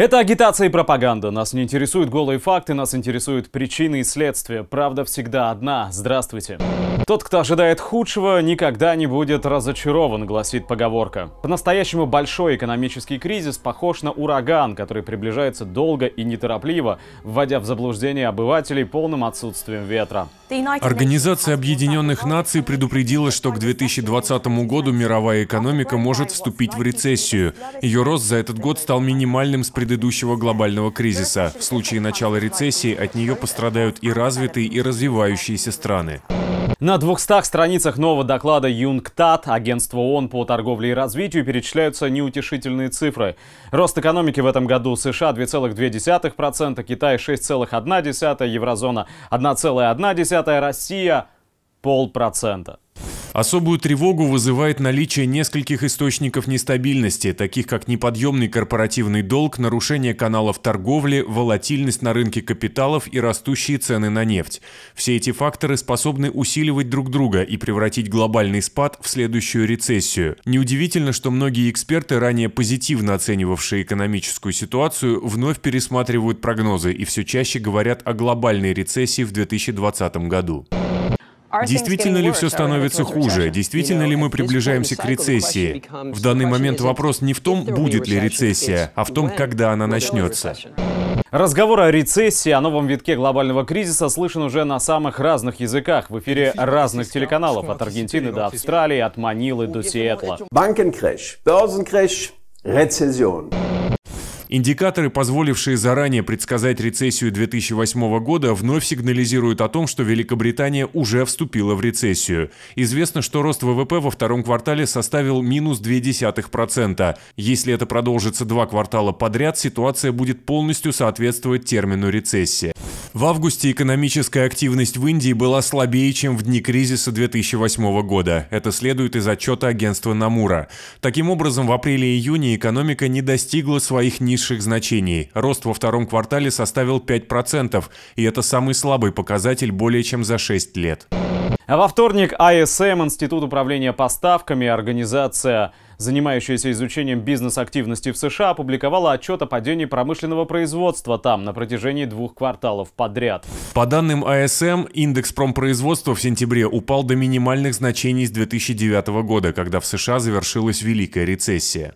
Это агитация и пропаганда. Нас не интересуют голые факты, нас интересуют причины и следствия. Правда всегда одна. Здравствуйте. Здравствуйте. Тот, кто ожидает худшего, никогда не будет разочарован, гласит поговорка. По-настоящему большой экономический кризис похож на ураган, который приближается долго и неторопливо, вводя в заблуждение обывателей полным отсутствием ветра. Организация Объединенных Наций предупредила, что к 2020 году мировая экономика может вступить в рецессию. Ее рост за этот год стал минимальным с предыдущего глобального кризиса. В случае начала рецессии от нее пострадают и развитые, и развивающиеся страны. На 200 страницах нового доклада Юнктат агентство ООН по торговле и развитию, перечисляются неутешительные цифры. Рост экономики в этом году США 2,2%, Китай 6,1%, Еврозона 1,1%, Россия полпроцента. Особую тревогу вызывает наличие нескольких источников нестабильности, таких как неподъемный корпоративный долг, нарушение каналов торговли, волатильность на рынке капиталов и растущие цены на нефть. Все эти факторы способны усиливать друг друга и превратить глобальный спад в следующую рецессию. Неудивительно, что многие эксперты, ранее позитивно оценивавшие экономическую ситуацию, вновь пересматривают прогнозы и все чаще говорят о глобальной рецессии в 2020 году. Действительно ли все становится хуже? Действительно ли мы приближаемся к рецессии? В данный момент вопрос не в том, будет ли рецессия, а в том, когда она начнется. Разговор о рецессии, о новом витке глобального кризиса слышен уже на самых разных языках, в эфире разных телеканалов, от Аргентины до Австралии, от Манилы до Сиэтла. Банкенкрэш, бёрзенкрэш, рецессион. Индикаторы, позволившие заранее предсказать рецессию 2008 года, вновь сигнализируют о том, что Великобритания уже вступила в рецессию. Известно, что рост ВВП во втором квартале составил минус 0,2%. Если это продолжится два квартала подряд, ситуация будет полностью соответствовать термину рецессии. В августе экономическая активность в Индии была слабее, чем в дни кризиса 2008 года. Это следует из отчета агентства Намура. Таким образом, в апреле и июне экономика не достигла своих низших высших значений. Рост во втором квартале составил 5%, и это самый слабый показатель более чем за 6 лет. А во вторник АСМ, Институт управления поставками, организация, занимающаяся изучением бизнес-активности в США, опубликовала отчет о падении промышленного производства там на протяжении двух кварталов подряд. По данным АСМ, индекс промпроизводства в сентябре упал до минимальных значений с 2009 года, когда в США завершилась Великая рецессия.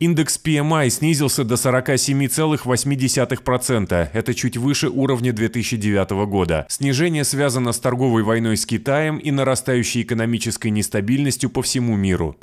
Индекс PMI снизился до 47,8%. Это чуть выше уровня 2009 года. Снижение связано с торговой войной с Китаем и нарастающей экономической нестабильностью по всему миру.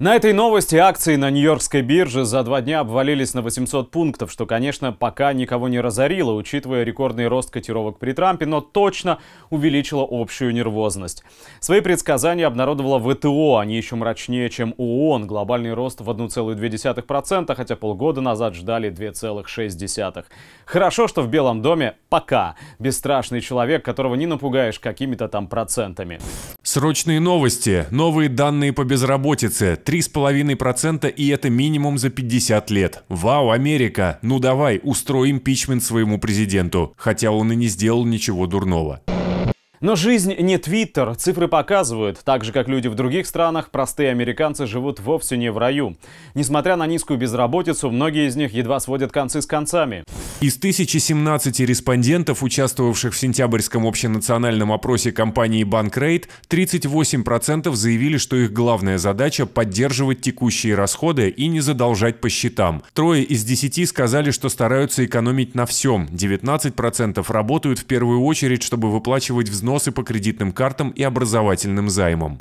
На этой новости акции на Нью-Йоркской бирже за два дня обвалились на 800 пунктов, что, конечно, пока никого не разорило, учитывая рекордный рост котировок при Трампе, но точно увеличило общую нервозность. Свои предсказания обнародовала ВТО, они еще мрачнее, чем ООН. Глобальный рост в 1,2%, хотя полгода назад ждали 2,6%. Хорошо, что в Белом доме пока бесстрашный человек, которого не напугаешь какими-то там процентами. Срочные новости. Новые данные по безработице. 3,5% и это минимум за 50 лет. Вау, Америка! Ну давай, устроим импичмент своему президенту. Хотя он и не сделал ничего дурного. Но жизнь не Твиттер. Цифры показывают. Так же, как люди в других странах, простые американцы живут вовсе не в раю. Несмотря на низкую безработицу, многие из них едва сводят концы с концами. Из 1017 респондентов, участвовавших в сентябрьском общенациональном опросе компании Bankrate, 38% заявили, что их главная задача – поддерживать текущие расходы и не задолжать по счетам. Трое из десяти сказали, что стараются экономить на всем. 19% работают в первую очередь, чтобы выплачивать взносы взносы по кредитным картам и образовательным займам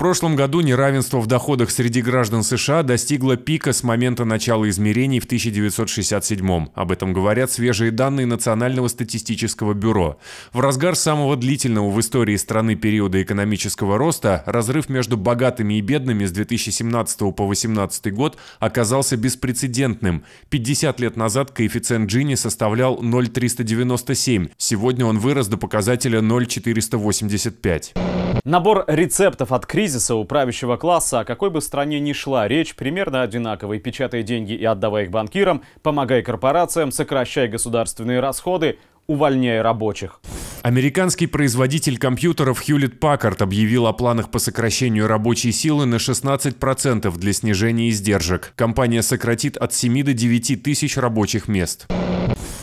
прошлом году неравенство в доходах среди граждан США достигло пика с момента начала измерений в 1967 Об этом говорят свежие данные Национального статистического бюро. В разгар самого длительного в истории страны периода экономического роста разрыв между богатыми и бедными с 2017 по 2018 год оказался беспрецедентным. 50 лет назад коэффициент Джини составлял 0,397, сегодня он вырос до показателя 0,485. Набор рецептов от кризиса у правящего класса, о какой бы стране ни шла речь, примерно одинаковый. Печатай деньги и отдавай их банкирам, помогай корпорациям, сокращай государственные расходы, увольняя рабочих. Американский производитель компьютеров Hewlett Packard объявил о планах по сокращению рабочей силы на 16% для снижения издержек. Компания сократит от 7 до 9 тысяч рабочих мест.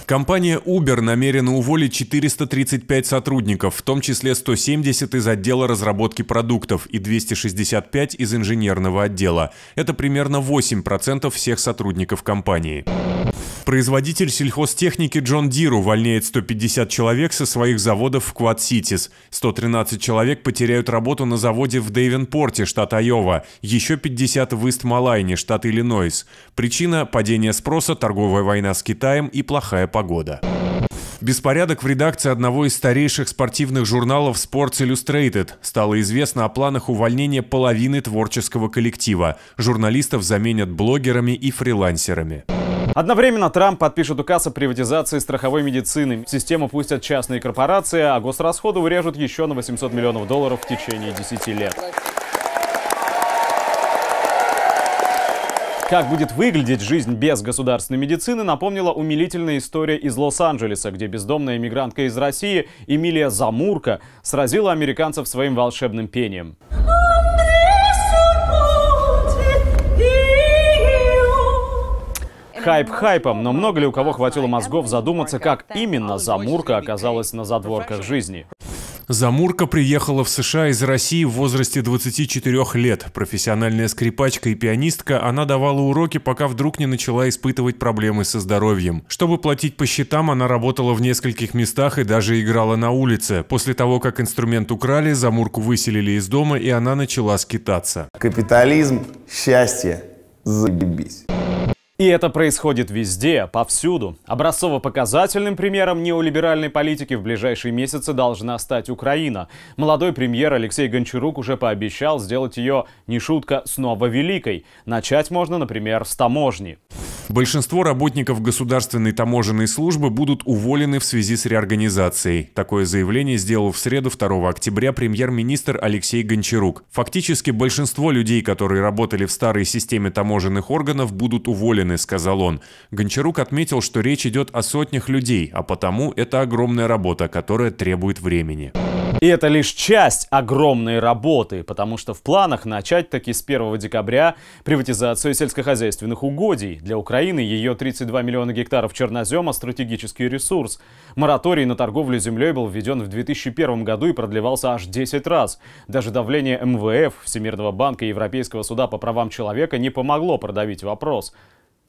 Компания Uber намерена уволить 435 сотрудников, в том числе 170 из отдела разработки продуктов и 265 из инженерного отдела. Это примерно 8% всех сотрудников компании. Производитель сельхозтехники Джон Дир увольняет 150 человек со своих заводов в Квад-Ситис. 113 человек потеряют работу на заводе в Дейвенпорте, штат Айова, еще 50 в Ист-Малайне, штат Иллинойс. Причина – падение спроса, торговая война с Китаем и плохая погода. Беспорядок в редакции одного из старейших спортивных журналов Sports Illustrated стало известно о планах увольнения половины творческого коллектива. Журналистов заменят блогерами и фрилансерами. Одновременно Трамп подпишет указ о приватизации страховой медицины. В систему пустят частные корпорации, а госрасходы урежут еще на 800 миллионов долларов в течение 10 лет. Как будет выглядеть жизнь без государственной медицины, напомнила умилительная история из Лос-Анджелеса, где бездомная иммигрантка из России Эмилия Замурка сразила американцев своим волшебным пением. хайп хайпом, но много ли у кого хватило мозгов задуматься, как именно Замурка оказалась на задворках жизни? Замурка приехала в США из России в возрасте 24 лет. Профессиональная скрипачка и пианистка, она давала уроки, пока вдруг не начала испытывать проблемы со здоровьем. Чтобы платить по счетам, она работала в нескольких местах и даже играла на улице. После того, как инструмент украли, Замурку выселили из дома, и она начала скитаться. Капитализм, счастье, заебись. И это происходит везде, повсюду. Образцово-показательным примером неолиберальной политики в ближайшие месяцы должна стать Украина. Молодой премьер Алексей Гончарук уже пообещал сделать ее, не шутка, снова великой. Начать можно, например, с таможни. Большинство работников государственной таможенной службы будут уволены в связи с реорганизацией. Такое заявление сделал в среду 2 октября премьер-министр Алексей Гончарук. Фактически большинство людей, которые работали в старой системе таможенных органов, будут уволены воины», — сказал он. Гончарук отметил, что речь идет о сотнях людей, а потому это огромная работа, которая требует времени. И это лишь часть огромной работы, потому что в планах начать таки с 1 декабря приватизацию сельскохозяйственных угодий. Для Украины ее 32 миллиона гектаров чернозема – стратегический ресурс. Мораторий на торговлю землей был введен в 2001 году и продлевался аж 10 раз. Даже давление МВФ, Всемирного банка и Европейского суда по правам человека не помогло продавить вопрос.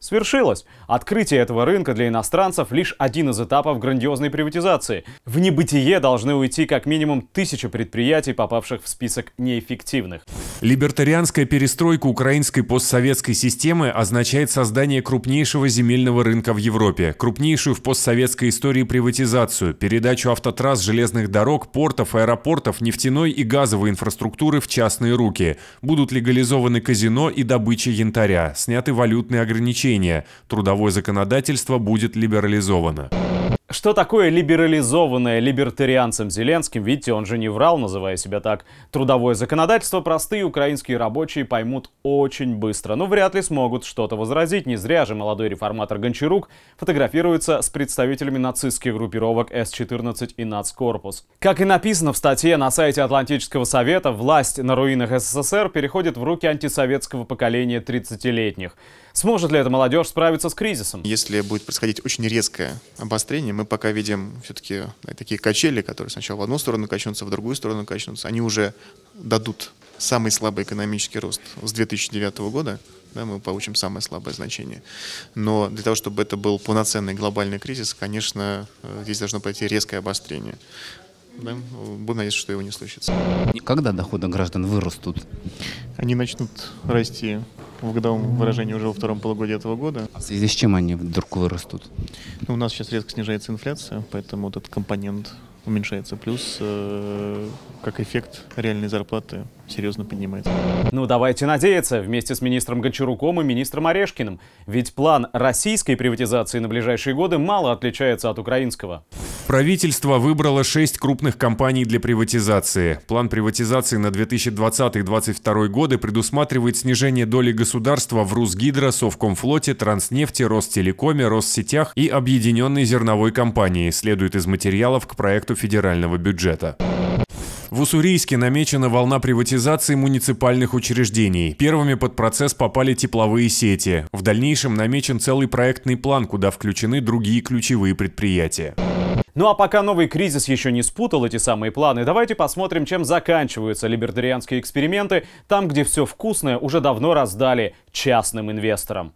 Свершилось. Открытие этого рынка для иностранцев лишь один из этапов грандиозной приватизации. В небытие должны уйти как минимум тысячи предприятий, попавших в список неэффективных. Либертарианская перестройка украинской постсоветской системы означает создание крупнейшего земельного рынка в Европе, крупнейшую в постсоветской истории приватизацию, передачу автотрасс, железных дорог, портов, аэропортов, нефтяной и газовой инфраструктуры в частные руки. Будут легализованы казино и добыча янтаря, сняты валютные ограничения обучения трудовое законодательство будет либерализовано. Что такое либерализованное либертарианцем Зеленским, видите, он же не врал, называя себя так, трудовое законодательство простые украинские рабочие поймут очень быстро, но ну, вряд ли смогут что-то возразить. Не зря же молодой реформатор Гончарук фотографируется с представителями нацистских группировок С-14 и Нацкорпус. Как и написано в статье на сайте Атлантического совета, власть на руинах СССР переходит в руки антисоветского поколения 30-летних. Сможет ли эта молодежь справиться с кризисом? Если будет происходить очень резкое обострение, мы пока видим все-таки э, такие качели, которые сначала в одну сторону качнутся, в другую сторону качнутся. Они уже дадут самый слабый экономический рост с 2009 года. Да, мы получим самое слабое значение. Но для того, чтобы это был полноценный глобальный кризис, конечно, э, здесь должно пойти резкое обострение. Да? Будем надеяться, что его не случится. Когда доходы граждан вырастут? Они начнут расти в годовом выражении уже во втором полугодии этого года. А в связи с чем они вдруг вырастут? Ну, у нас сейчас резко снижается инфляция, поэтому вот этот компонент уменьшается. Плюс, э, как эффект, реальной зарплаты серьезно поднимается. Ну, давайте надеяться, вместе с министром Гончаруком и министром Орешкиным. Ведь план российской приватизации на ближайшие годы мало отличается от украинского. Правительство выбрало шесть крупных компаний для приватизации. План приватизации на 2020-2022 годы предусматривает снижение доли государства в Русгидро, Совкомфлоте, Транснефти, Ростелекоме, Россетях и Объединенной зерновой компании, следует из материалов к проекту федерального бюджета. В Уссурийске намечена волна приватизации муниципальных учреждений. Первыми под процесс попали тепловые сети. В дальнейшем намечен целый проектный план, куда включены другие ключевые предприятия. Ну а пока новый кризис еще не спутал эти самые планы, давайте посмотрим, чем заканчиваются либертарианские эксперименты там, где все вкусное уже давно раздали частным инвесторам.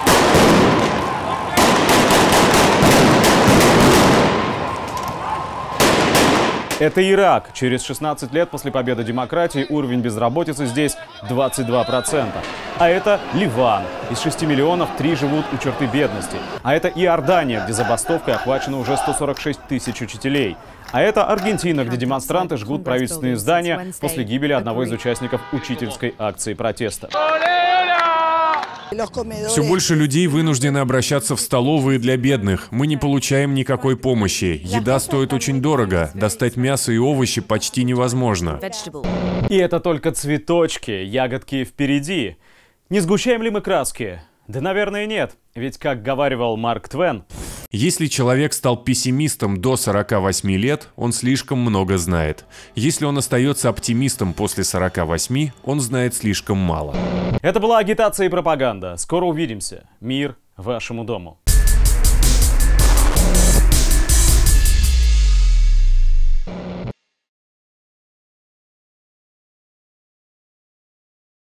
Это Ирак. Через 16 лет после победы демократии уровень безработицы здесь 22%. А это Ливан. Из 6 миллионов 3 живут у черты бедности. А это Иордания, где забастовкой охвачено уже 146 тысяч учителей. А это Аргентина, где демонстранты жгут правительственные здания после гибели одного из участников учительской акции протеста. Все больше людей вынуждены обращаться в столовые для бедных. Мы не получаем никакой помощи. Еда стоит очень дорого. Достать мясо и овощи почти невозможно. И это только цветочки. Ягодки впереди. Не сгущаем ли мы краски? Да, наверное, нет. Ведь, как говаривал Марк Твен... Если человек стал пессимистом до 48 лет, он слишком много знает. Если он остается оптимистом после 48, он знает слишком мало. Это была агитация и пропаганда. Скоро увидимся. Мир вашему дому.